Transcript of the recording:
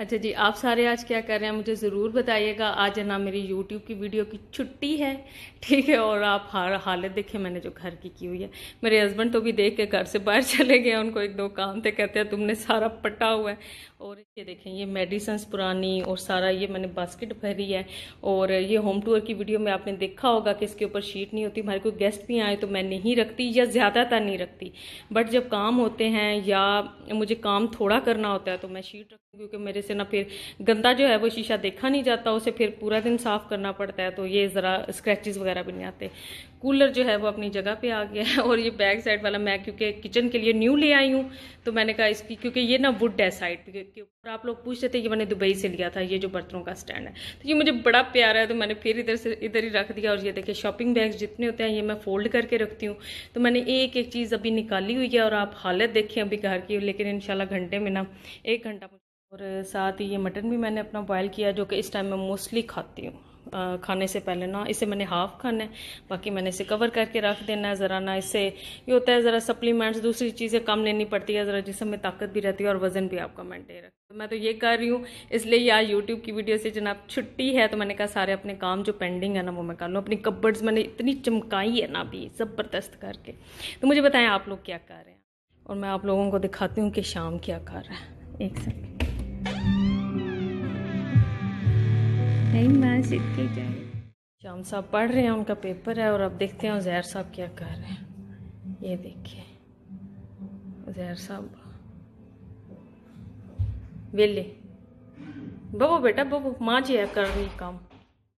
अच्छा जी आप सारे आज क्या कर रहे हैं मुझे ज़रूर बताइएगा आज है ना मेरी यूट्यूब की वीडियो की छुट्टी है ठीक है और आप हर हालत देखें मैंने जो घर की की हुई है मेरे हस्बैंड तो भी देख के घर से बाहर चले गए उनको एक दो काम थे कहते हैं तुमने सारा पटा हुआ है और ये देखें ये मेडिसन पुरानी और सारा ये मैंने बास्केट भरी है और ये होम टूर की वीडियो में आपने देखा होगा कि इसके ऊपर शीट नहीं होती हमारे कोई गेस्ट भी आए तो मैं नहीं रखती या ज़्यादातर नहीं रखती बट जब काम होते हैं या मुझे काम थोड़ा करना होता है तो मैं शीट रखती क्योंकि मेरे वजह से ना फिर गंदा जो है वो शीशा देखा नहीं जाता उसे फिर पूरा दिन साफ करना पड़ता है तो ये ज़रा स्क्रैचेस वगैरह भी नहीं आते कूलर जो है वो अपनी जगह पे आ गया है और ये बैक साइड वाला मैं क्योंकि किचन के लिए न्यू ले आई हूँ तो मैंने कहा इसकी क्योंकि ये ना वुड है साइड के ऊपर आप लोग पूछ रहे थे कि मैंने दुबई से लिया था ये जो बर्तनों का स्टैंड है तो ये मुझे बड़ा प्यारा है तो मैंने फिर इधर से इधर ही रख दिया और ये देखिए शॉपिंग बैग्स जितने होते हैं ये मैं फोल्ड करके रखती हूँ तो मैंने एक एक चीज़ अभी निकाली हुई है और आप हालत देखें अभी घर की लेकिन इन घंटे में ना एक घंटा और साथ ही ये मटन भी मैंने अपना बॉयल किया जो कि इस टाइम मैं मोस्टली खाती हूँ खाने से पहले ना इसे मैंने हाफ़ खाना है बाकी मैंने इसे कवर करके रख देना है ज़रा ना इससे ये होता है ज़रा सप्लीमेंट्स दूसरी चीज़ें कम लेनी पड़ती है ज़रा जिसमें ताकत भी रहती है और वज़न भी आपका मेंटेन रख तो मैं तो ये कर रही हूँ इसलिए यार यूट्यूब की वीडियो से जनाब छुट्टी है तो मैंने कहा सारे अपने काम जो पेंडिंग है ना वो मैं कर लूँ अपनी कब्बर्ड्स मैंने इतनी चमकाई है ना अभी ज़बरदस्त करके तो मुझे बताएं आप लोग क्या कर रहे हैं और मैं आप लोगों को दिखाती हूँ कि शाम क्या कर रहा है एक सेकेंड नहीं जाए शाम साहब पढ़ रहे हैं उनका पेपर है और अब देखते हैं जहर साहब क्या कर रहे हैं ये देखिए जहर साहब वेले बबो बेटा बबो माँ जी है कर रही काम